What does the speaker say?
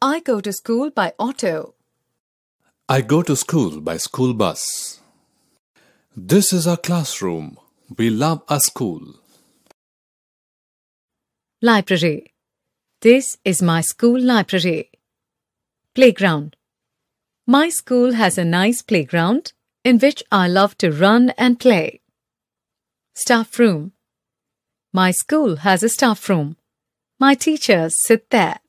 I go to school by auto. I go to school by school bus. This is our classroom. We love our school. Library. This is my school library. Playground. My school has a nice playground in which I love to run and play. Staff room. My school has a staff room. My teachers sit there.